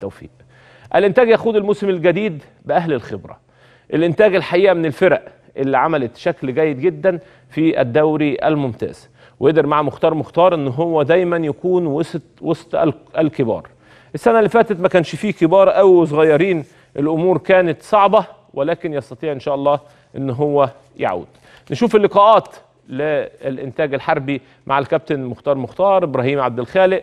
توفيق الانتاج يخوض الموسم الجديد باهل الخبره الانتاج الحقيقه من الفرق اللي عملت شكل جيد جدا في الدوري الممتاز وقدر مع مختار مختار ان هو دايما يكون وسط وسط الكبار السنه اللي فاتت ما كانش فيه كبار قوي وصغيرين الامور كانت صعبه ولكن يستطيع ان شاء الله ان هو يعود نشوف اللقاءات للانتاج الحربي مع الكابتن مختار مختار ابراهيم عبد الخالق